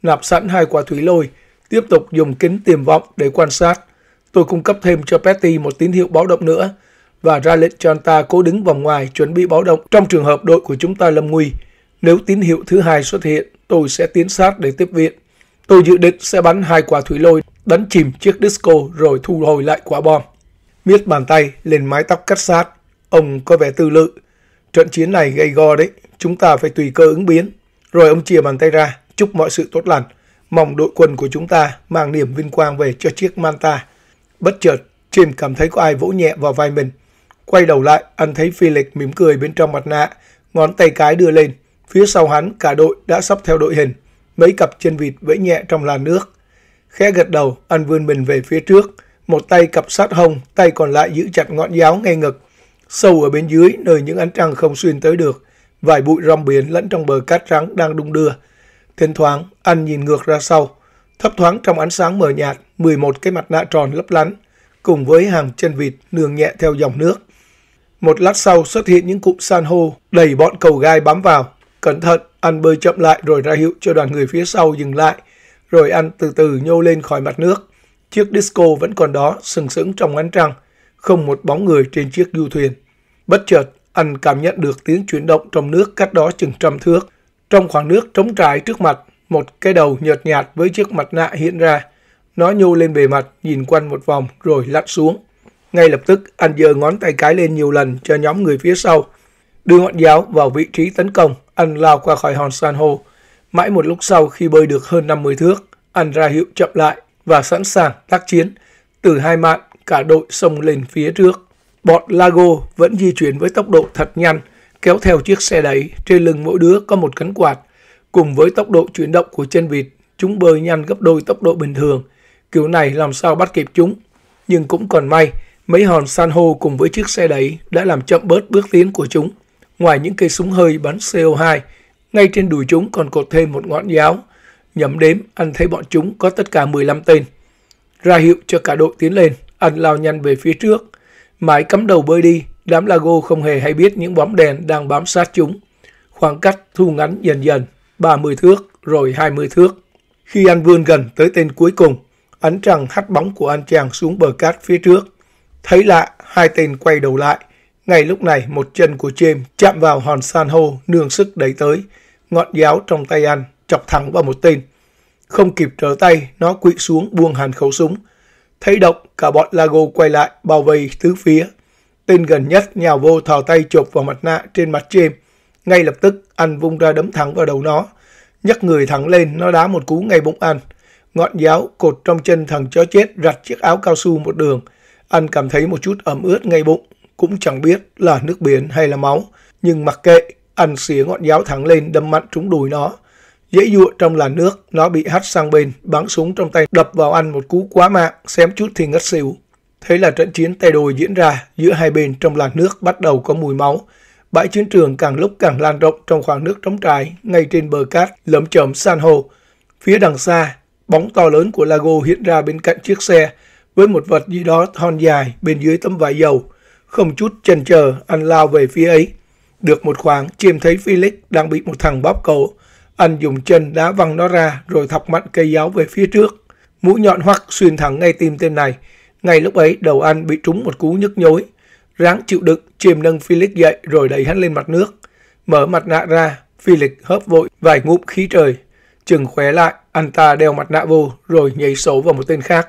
S1: nạp sẵn hai quả thủy lôi, tiếp tục dùng kính tiềm vọng để quan sát. Tôi cung cấp thêm cho Petty một tín hiệu báo động nữa, và ra lệnh cho anh ta cố đứng vòng ngoài chuẩn bị báo động trong trường hợp đội của chúng ta lâm nguy. Nếu tín hiệu thứ hai xuất hiện, tôi sẽ tiến sát để tiếp viện. Tôi dự định sẽ bắn hai quả thủy lôi, đánh chìm chiếc disco rồi thu hồi lại quả bom. Miết bàn tay lên mái tóc cắt sát, ông có vẻ tư lự. Trận chiến này gây go đấy, chúng ta phải tùy cơ ứng biến. Rồi ông chia bàn tay ra, chúc mọi sự tốt lành. Mong đội quân của chúng ta mang niềm vinh quang về cho chiếc Manta. Bất chợt, Jim cảm thấy có ai vỗ nhẹ vào vai mình. Quay đầu lại, anh thấy phi mỉm cười bên trong mặt nạ, ngón tay cái đưa lên. Phía sau hắn, cả đội đã sắp theo đội hình. Mấy cặp chân vịt vẫy nhẹ trong làn nước. Khẽ gật đầu, anh vươn mình về phía trước. Một tay cặp sát hông, tay còn lại giữ chặt ngọn giáo ngay ngực. Sâu ở bên dưới, nơi những ánh trăng không xuyên tới được. Vài bụi rong biển lẫn trong bờ cát trắng đang đung đưa. Thỉnh thoảng, anh nhìn ngược ra sau. Thấp thoáng trong ánh sáng mờ nhạt, 11 cái mặt nạ tròn lấp lánh, cùng với hàng chân vịt nương nhẹ theo dòng nước. Một lát sau xuất hiện những cụm san hô đẩy bọn cầu gai bám vào. Cẩn thận, ăn bơi chậm lại rồi ra hiệu cho đoàn người phía sau dừng lại, rồi ăn từ từ nhô lên khỏi mặt nước. Chiếc disco vẫn còn đó, sừng sững trong ánh trăng, không một bóng người trên chiếc du thuyền. Bất chợt, anh cảm nhận được tiếng chuyển động trong nước cách đó chừng trăm thước. Trong khoảng nước trống trải trước mặt, một cái đầu nhợt nhạt với chiếc mặt nạ hiện ra. Nó nhô lên bề mặt, nhìn quanh một vòng rồi lặn xuống. Ngay lập tức, anh giơ ngón tay cái lên nhiều lần cho nhóm người phía sau. Đưa ngọn giáo vào vị trí tấn công, anh lao qua khỏi hòn san hô. Mãi một lúc sau khi bơi được hơn 50 thước, anh ra hiệu chậm lại và sẵn sàng tác chiến. Từ hai mạn, cả đội xông lên phía trước. Bọn Lago vẫn di chuyển với tốc độ thật nhanh, kéo theo chiếc xe đẩy, trên lưng mỗi đứa có một cánh quạt. Cùng với tốc độ chuyển động của chân vịt, chúng bơi nhanh gấp đôi tốc độ bình thường. Kiểu này làm sao bắt kịp chúng. Nhưng cũng còn may, Mấy hòn san hô cùng với chiếc xe đấy đã làm chậm bớt bước tiến của chúng. Ngoài những cây súng hơi bắn CO2, ngay trên đùi chúng còn cột thêm một ngọn giáo. Nhắm đếm, anh thấy bọn chúng có tất cả 15 tên. Ra hiệu cho cả đội tiến lên, anh lao nhanh về phía trước. Mãi cắm đầu bơi đi, đám Lago không hề hay biết những bóng đèn đang bám sát chúng. Khoảng cách thu ngắn dần dần, 30 thước rồi 20 thước. Khi anh vươn gần tới tên cuối cùng, ánh trăng hắt bóng của anh chàng xuống bờ cát phía trước. Thấy lạ, hai tên quay đầu lại. Ngay lúc này, một chân của James chạm vào hòn san hô nương sức đẩy tới. Ngọn giáo trong tay anh chọc thẳng vào một tên. Không kịp trở tay, nó quỵ xuống buông hàn khẩu súng. Thấy động, cả bọn Lago quay lại, bao vây tứ phía. Tên gần nhất nhào vô thò tay chộp vào mặt nạ trên mặt James. Ngay lập tức, anh vung ra đấm thẳng vào đầu nó. Nhắc người thẳng lên, nó đá một cú ngay bụng anh. Ngọn giáo cột trong chân thằng chó chết rặt chiếc áo cao su một đường – Ăn cảm thấy một chút ẩm ướt ngay bụng, cũng chẳng biết là nước biển hay là máu, nhưng mặc kệ, ăn xía ngọn giáo thẳng lên đâm mạnh trúng đùi nó. Dễ dụa trong làn nước, nó bị hắt sang bên, bắn súng trong tay đập vào ăn một cú quá mạng, xém chút thì ngất xỉu. Thế là trận chiến tay đôi diễn ra, giữa hai bên trong làn nước bắt đầu có mùi máu. Bãi chiến trường càng lúc càng lan rộng trong khoảng nước trống trải, ngay trên bờ cát, lấm chấm san hô. Phía đằng xa, bóng to lớn của Lago hiện ra bên cạnh chiếc xe, với một vật gì đó thon dài bên dưới tấm vải dầu. Không chút chần chờ, anh lao về phía ấy. Được một khoảng, chim thấy Felix đang bị một thằng bóp cổ. Anh dùng chân đá văng nó ra rồi thọc mạnh cây giáo về phía trước. Mũi nhọn hoắc xuyên thẳng ngay tim tên này. Ngay lúc ấy, đầu anh bị trúng một cú nhức nhối. Ráng chịu đựng, chìm nâng Felix dậy rồi đẩy hắn lên mặt nước. Mở mặt nạ ra, Felix hớp vội vài ngụm khí trời. Chừng khóe lại, anh ta đeo mặt nạ vô rồi nhảy xấu vào một tên khác.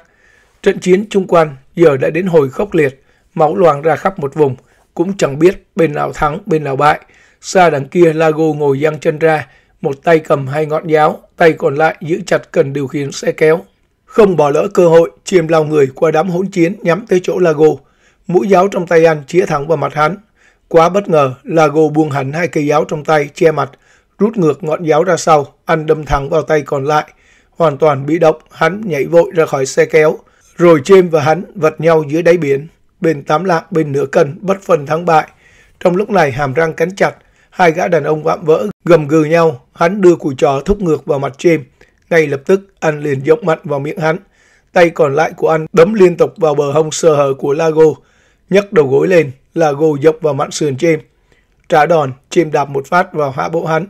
S1: Trận chiến chung quan giờ đã đến hồi khốc liệt, máu loang ra khắp một vùng, cũng chẳng biết bên nào thắng, bên nào bại. Xa đằng kia Lago ngồi giang chân ra, một tay cầm hai ngọn giáo, tay còn lại giữ chặt cần điều khiển xe kéo. Không bỏ lỡ cơ hội, chiêm lao người qua đám hỗn chiến nhắm tới chỗ Lago. Mũi giáo trong tay anh chĩa thẳng vào mặt hắn. Quá bất ngờ, Lago buông hẳn hai cây giáo trong tay che mặt, rút ngược ngọn giáo ra sau, anh đâm thẳng vào tay còn lại. Hoàn toàn bị động, hắn nhảy vội ra khỏi xe kéo, rồi James và hắn vật nhau dưới đáy biển, bên tám lạng bên nửa cân bất phân thắng bại. Trong lúc này hàm răng cắn chặt, hai gã đàn ông vạm vỡ gầm gừ nhau, hắn đưa củ trò thúc ngược vào mặt James. Ngay lập tức, anh liền dốc mạnh vào miệng hắn. Tay còn lại của anh đấm liên tục vào bờ hông sơ hở của Lago. Nhấc đầu gối lên, Lago dốc vào mạn sườn James. Trả đòn, James đạp một phát vào hạ bộ hắn.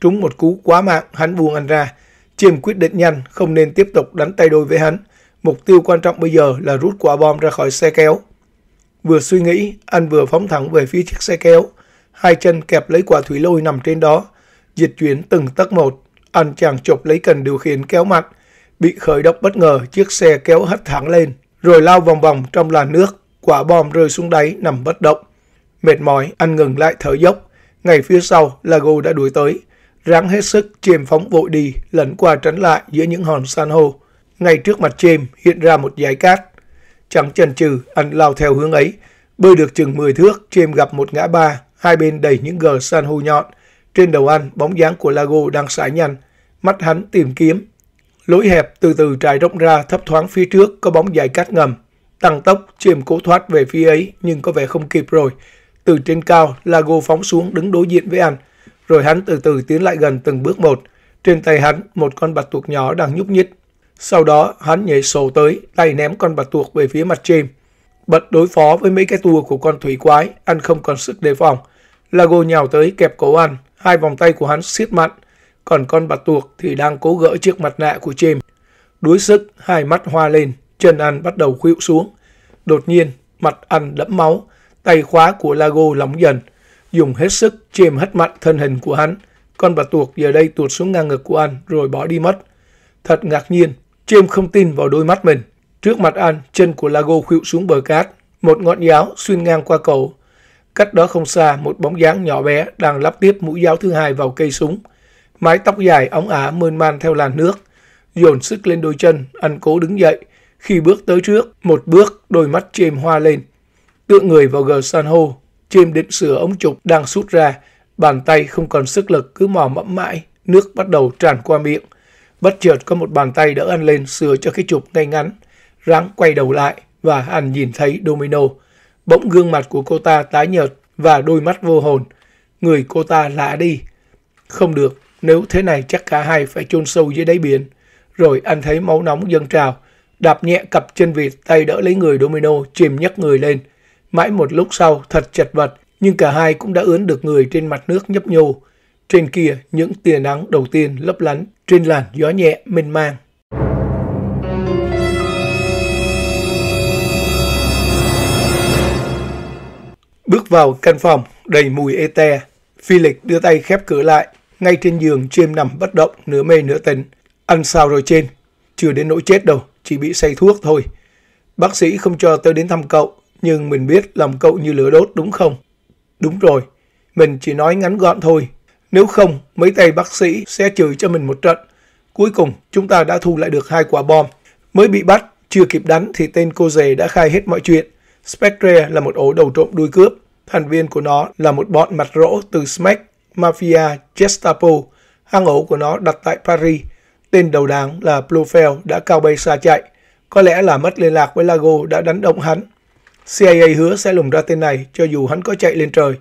S1: Trúng một cú quá mạng, hắn buông anh ra. James quyết định nhanh, không nên tiếp tục đánh tay đôi với hắn. Mục tiêu quan trọng bây giờ là rút quả bom ra khỏi xe kéo. Vừa suy nghĩ, anh vừa phóng thẳng về phía chiếc xe kéo. Hai chân kẹp lấy quả thủy lôi nằm trên đó. Dịch chuyển từng tấc một, anh chàng chụp lấy cần điều khiển kéo mạnh. Bị khởi động bất ngờ, chiếc xe kéo hất thẳng lên, rồi lao vòng vòng trong làn nước. Quả bom rơi xuống đáy, nằm bất động. Mệt mỏi, anh ngừng lại thở dốc. Ngày phía sau, Lago đã đuổi tới. Ráng hết sức, chìm phóng vội đi, lẫn qua tránh lại giữa những hòn san hô. Ngay trước mặt chim hiện ra một dải cát. Chẳng chần chừ, anh lao theo hướng ấy. Bơi được chừng 10 thước, chim gặp một ngã ba, hai bên đầy những gờ san hô nhọn. Trên đầu anh, bóng dáng của Lago đang sải nhanh. Mắt hắn tìm kiếm. Lối hẹp từ từ trải rộng ra thấp thoáng phía trước có bóng dải cát ngầm. Tăng tốc, chim cố thoát về phía ấy nhưng có vẻ không kịp rồi. Từ trên cao, Lago phóng xuống đứng đối diện với anh. Rồi hắn từ từ tiến lại gần từng bước một. Trên tay hắn, một con bạch tuộc nhỏ đang nhúc nhích. Sau đó, hắn nhảy sổ tới, tay ném con bạch tuộc về phía mặt chim. Bật đối phó với mấy cái tua của con thủy quái, ăn không còn sức đề phòng. Lago nhào tới kẹp cổ ăn, hai vòng tay của hắn siết mặn, còn con bạch tuộc thì đang cố gỡ chiếc mặt nạ của chim. Đuối sức, hai mắt hoa lên, chân ăn bắt đầu khuỵu xuống. Đột nhiên, mặt ăn đẫm máu, tay khóa của Lago lóng dần. Dùng hết sức, chim hất mạnh thân hình của hắn. Con bạch tuộc giờ đây tuột xuống ngang ngực của ăn rồi bỏ đi mất. Thật ngạc nhiên, James không tin vào đôi mắt mình. Trước mặt anh, chân của Lago khuỵu xuống bờ cát. Một ngọn giáo xuyên ngang qua cầu. Cách đó không xa, một bóng dáng nhỏ bé đang lắp tiếp mũi giáo thứ hai vào cây súng. Mái tóc dài óng ả mơn man theo làn nước. Dồn sức lên đôi chân, anh cố đứng dậy. Khi bước tới trước, một bước, đôi mắt James hoa lên. Tựa người vào gờ san hô, James định sửa ống trục đang sút ra. Bàn tay không còn sức lực cứ mò mẫm mãi, nước bắt đầu tràn qua miệng. Bất chợt có một bàn tay đỡ anh lên sửa cho cái chụp ngay ngắn. Ráng quay đầu lại và anh nhìn thấy Domino. Bỗng gương mặt của cô ta tái nhợt và đôi mắt vô hồn. Người cô ta lạ đi. Không được, nếu thế này chắc cả hai phải chôn sâu dưới đáy biển. Rồi anh thấy máu nóng dâng trào. Đạp nhẹ cặp chân vịt tay đỡ lấy người Domino chìm nhấc người lên. Mãi một lúc sau thật chật vật nhưng cả hai cũng đã ướn được người trên mặt nước nhấp nhô. Trên kia những tia nắng đầu tiên lấp lánh trên làn gió nhẹ mịn mang. Bước vào căn phòng đầy mùi ê te, Felix đưa tay khép cửa lại. Ngay trên giường James nằm bất động, nửa mê nửa tỉnh. Ăn sao rồi trên? Chưa đến nỗi chết đâu, chỉ bị say thuốc thôi. Bác sĩ không cho tôi đến thăm cậu, nhưng mình biết lòng cậu như lửa đốt đúng không? Đúng rồi, mình chỉ nói ngắn gọn thôi, nếu không, mấy tay bác sĩ sẽ chửi cho mình một trận. Cuối cùng, chúng ta đã thu lại được hai quả bom. Mới bị bắt, chưa kịp đánh thì tên cô dề đã khai hết mọi chuyện. Spectre là một ổ đầu trộm đuôi cướp. Thành viên của nó là một bọn mặt rỗ từ Smack, Mafia, Gestapo. Hang ổ của nó đặt tại Paris. Tên đầu đáng là Blofeld đã cao bay xa chạy. Có lẽ là mất liên lạc với Lago đã đánh động hắn. CIA hứa sẽ lùng ra tên này cho dù hắn có chạy lên trời.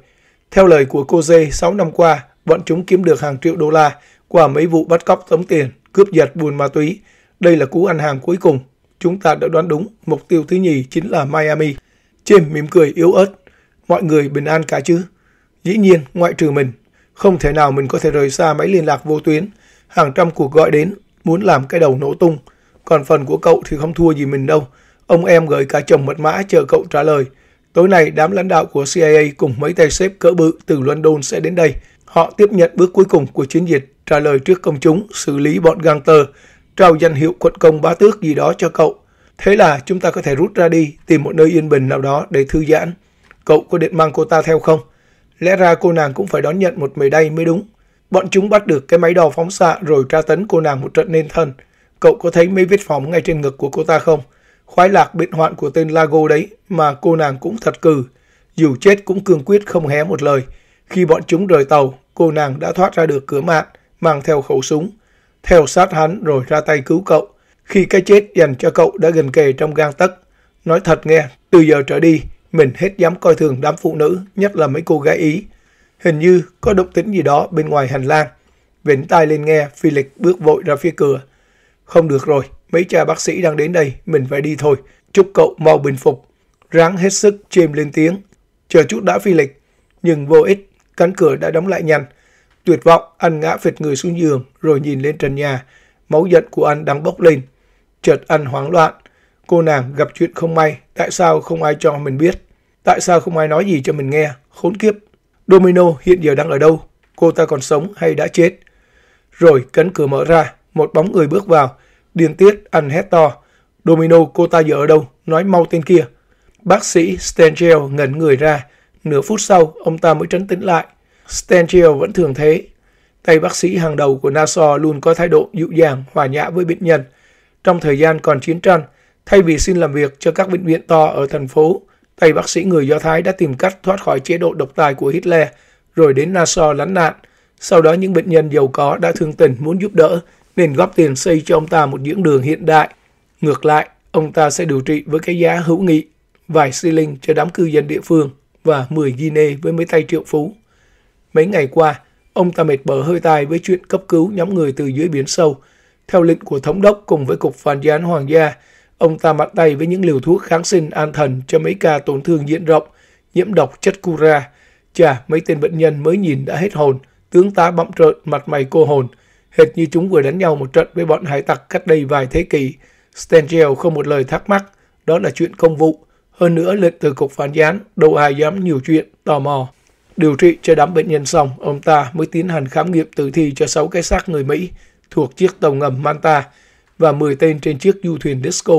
S1: Theo lời của cô Dê 6 năm qua, bọn chúng kiếm được hàng triệu đô la qua mấy vụ bắt cóc tống tiền, cướp giật buôn ma túy. Đây là cú ăn hàng cuối cùng. Chúng ta đã đoán đúng, mục tiêu thứ nhì chính là Miami. Jim mỉm cười yếu ớt. Mọi người bình an cả chứ? Dĩ nhiên, ngoại trừ mình. Không thể nào mình có thể rời xa máy liên lạc vô tuyến. Hàng trăm cuộc gọi đến, muốn làm cái đầu nổ tung. Còn phần của cậu thì không thua gì mình đâu. Ông em gửi cả chồng mật mã chờ cậu trả lời. Tối nay, đám lãnh đạo của CIA cùng mấy tay xếp cỡ bự từ London sẽ đến đây. Họ tiếp nhận bước cuối cùng của chiến dịch, trả lời trước công chúng, xử lý bọn gangster, trao danh hiệu quận công bá tước gì đó cho cậu. Thế là chúng ta có thể rút ra đi, tìm một nơi yên bình nào đó để thư giãn. Cậu có định mang cô ta theo không? Lẽ ra cô nàng cũng phải đón nhận một mề đay mới đúng. Bọn chúng bắt được cái máy đo phóng xạ rồi tra tấn cô nàng một trận nên thân. Cậu có thấy mấy vết phỏng ngay trên ngực của cô ta không? Khoái lạc bệnh hoạn của tên Lago đấy mà cô nàng cũng thật cừ. Dù chết cũng cương quyết không hé một lời. Khi bọn chúng rời tàu, cô nàng đã thoát ra được cửa mạn, mang theo khẩu súng, theo sát hắn rồi ra tay cứu cậu. Khi cái chết dành cho cậu đã gần kề trong gang tấc. Nói thật nghe, từ giờ trở đi, mình hết dám coi thường đám phụ nữ, nhất là mấy cô gái Ý. Hình như có động tĩnh gì đó bên ngoài hành lang. Vĩnh tai lên nghe, phi lịch bước vội ra phía cửa. Không được rồi, mấy cha bác sĩ đang đến đây, mình phải đi thôi. Chúc cậu mau bình phục. Ráng hết sức, chêm lên tiếng. Chờ chút đã phi lịch. Nhưng vô ích, Cánh cửa đã đóng lại nhanh. Tuyệt vọng, anh ngã phịch người xuống giường rồi nhìn lên trần nhà. Máu giận của anh đang bốc lên. Chợt anh hoảng loạn. Cô nàng gặp chuyện không may. Tại sao không ai cho mình biết? Tại sao không ai nói gì cho mình nghe? Khốn kiếp. Domino hiện giờ đang ở đâu? Cô ta còn sống hay đã chết? Rồi cánh cửa mở ra. Một bóng người bước vào. Điên tiết, anh hét to. Domino, cô ta giờ ở đâu? Nói mau tên kia. Bác sĩ Stengel ngẩn người ra. Nửa phút sau, ông ta mới trấn tĩnh lại. Stanchiel vẫn thường thế. Tay bác sĩ hàng đầu của Nassau luôn có thái độ dịu dàng, hòa nhã với bệnh nhân. Trong thời gian còn chiến tranh, thay vì xin làm việc cho các bệnh viện to ở thành phố, tay bác sĩ người Do Thái đã tìm cách thoát khỏi chế độ độc tài của Hitler, rồi đến Nassau lánh nạn. Sau đó những bệnh nhân giàu có đã thương tình muốn giúp đỡ, nên góp tiền xây cho ông ta một dưỡng đường hiện đại. Ngược lại, ông ta sẽ điều trị với cái giá hữu nghị, vài xi linh cho đám cư dân địa phương và 10 Guinea với mấy tay triệu phú. Mấy ngày qua, ông ta mệt bờ hơi tai với chuyện cấp cứu nhóm người từ dưới biển sâu. Theo lệnh của thống đốc cùng với cục phản gián hoàng gia, ông ta mặt tay với những liều thuốc kháng sinh an thần cho mấy ca tổn thương diện rộng, nhiễm độc chất cura. Chà, mấy tên bệnh nhân mới nhìn đã hết hồn, tướng tá bậm trợn, mặt mày cô hồn, hệt như chúng vừa đánh nhau một trận với bọn hải tặc cách đây vài thế kỷ. Stengel không một lời thắc mắc, đó là chuyện công vụ. Hơn nữa, lệnh từ cục phán gián, đâu ai dám nhiều chuyện, tò mò. Điều trị cho đám bệnh nhân xong, ông ta mới tiến hành khám nghiệm tử thi cho 6 cái xác người Mỹ thuộc chiếc tàu ngầm Manta và 10 tên trên chiếc du thuyền Disco.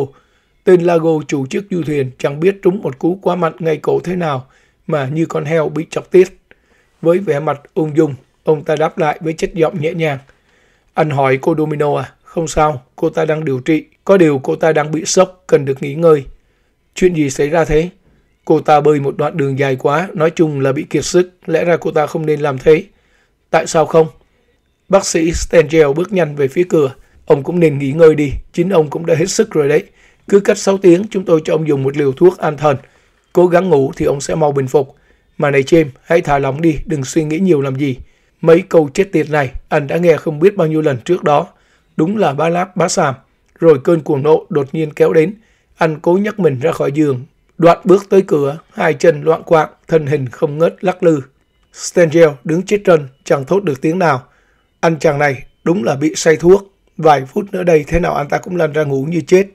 S1: Tên Lago chủ chiếc du thuyền chẳng biết trúng một cú quá mạnh ngay cổ thế nào mà như con heo bị chọc tiết. Với vẻ mặt ung dung, ông ta đáp lại với chất giọng nhẹ nhàng. Anh hỏi cô Domino à? Không sao, cô ta đang điều trị. Có điều cô ta đang bị sốc, cần được nghỉ ngơi. Chuyện gì xảy ra thế? Cô ta bơi một đoạn đường dài quá, nói chung là bị kiệt sức, lẽ ra cô ta không nên làm thế. Tại sao không? Bác sĩ Stengel bước nhanh về phía cửa. Ông cũng nên nghỉ ngơi đi, chính ông cũng đã hết sức rồi đấy. Cứ cách 6 tiếng chúng tôi cho ông dùng một liều thuốc an thần. Cố gắng ngủ thì ông sẽ mau bình phục. Mà này James, hãy thả lỏng đi, đừng suy nghĩ nhiều làm gì. Mấy câu chết tiệt này, anh đã nghe không biết bao nhiêu lần trước đó. Đúng là ba láp bá sàm. Rồi cơn cuồng nộ đột nhiên kéo đến. Anh cố nhấc mình ra khỏi giường. Đoạn bước tới cửa, hai chân loạn quạng, thân hình không ngớt lắc lư. Stengel đứng chết trân, chẳng thốt được tiếng nào. Anh chàng này đúng là bị say thuốc. Vài phút nữa đây thế nào anh ta cũng lăn ra ngủ như chết.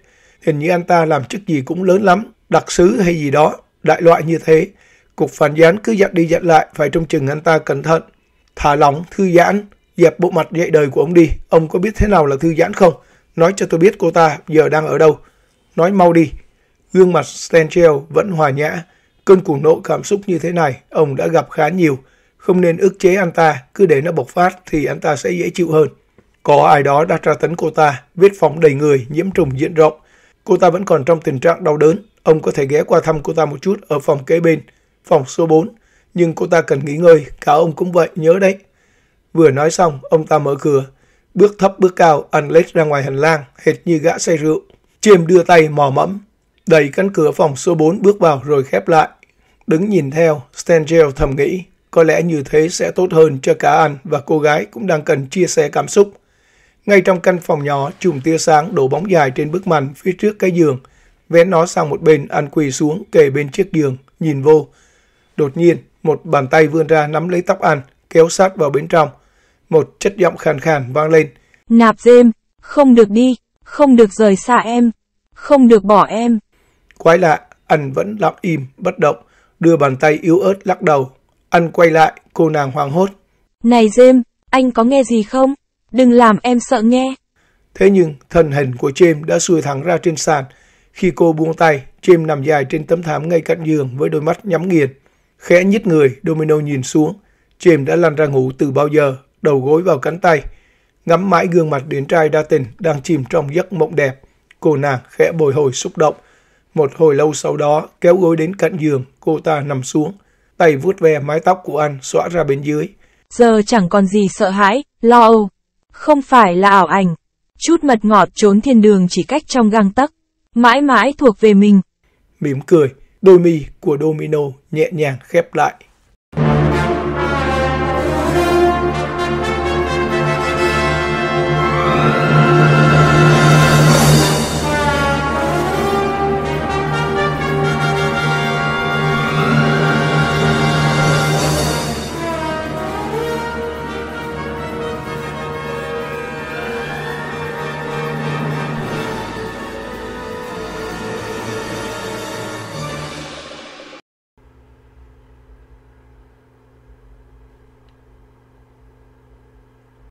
S1: Hình như anh ta làm chức gì cũng lớn lắm, đặc sứ hay gì đó, đại loại như thế. Cục phản gián cứ dặn đi dặn lại, phải trông chừng anh ta cẩn thận. Thả lỏng, thư giãn, dẹp bộ mặt dạy đời của ông đi. Ông có biết thế nào là thư giãn không? Nói cho tôi biết cô ta giờ đang ở đâu nói mau đi. Gương mặt Stanchel vẫn hòa nhã. Cơn củ nộ cảm xúc như thế này, ông đã gặp khá nhiều. Không nên ức chế anh ta, cứ để nó bộc phát thì anh ta sẽ dễ chịu hơn. Có ai đó đã tra tấn cô ta, vết phỏng đầy người, nhiễm trùng diện rộng. Cô ta vẫn còn trong tình trạng đau đớn. Ông có thể ghé qua thăm cô ta một chút ở phòng kế bên, phòng số 4. Nhưng cô ta cần nghỉ ngơi, cả ông cũng vậy, nhớ đấy. Vừa nói xong, ông ta mở cửa. Bước thấp bước cao, lết ra ngoài hành lang, hệt như gã say rượu. Chiêm đưa tay mò mẫm, đẩy cánh cửa phòng số 4 bước vào rồi khép lại. Đứng nhìn theo, Stangel thầm nghĩ, có lẽ như thế sẽ tốt hơn cho cả anh và cô gái cũng đang cần chia sẻ cảm xúc. Ngay trong căn phòng nhỏ, chùm tia sáng đổ bóng dài trên bức màn phía trước cái giường. Vén nó sang một bên, anh quỳ xuống kề bên chiếc giường, nhìn vô. Đột nhiên, một bàn tay vươn ra nắm lấy tóc anh, kéo sát vào bên trong. Một chất giọng khàn khàn vang lên.
S2: Nạp dêm, không được đi. Không được rời xa em, không được bỏ em.
S1: Quái lạ, anh vẫn lặng im, bất động, đưa bàn tay yếu ớt lắc đầu. Anh quay lại, cô nàng hoang hốt.
S2: Này James, anh có nghe gì không? Đừng làm em sợ nghe.
S1: Thế nhưng, thân hình của James đã xuôi thẳng ra trên sàn. Khi cô buông tay, James nằm dài trên tấm thảm ngay cạnh giường với đôi mắt nhắm nghiền. Khẽ nhít người, Domino nhìn xuống. James đã lăn ra ngủ từ bao giờ, đầu gối vào cánh tay ngắm mãi gương mặt đứa trai đa tình đang chìm trong giấc mộng đẹp. Cô nàng khẽ bồi hồi xúc động. Một hồi lâu sau đó, kéo gối đến cạnh giường, cô ta nằm xuống. Tay vuốt ve mái tóc của anh xõa ra bên dưới.
S2: Giờ chẳng còn gì sợ hãi, lo âu. Không phải là ảo ảnh. Chút mật ngọt trốn thiên đường chỉ cách trong gang tấc. Mãi mãi thuộc về mình.
S1: Mỉm cười, đôi mi của Domino nhẹ nhàng khép lại.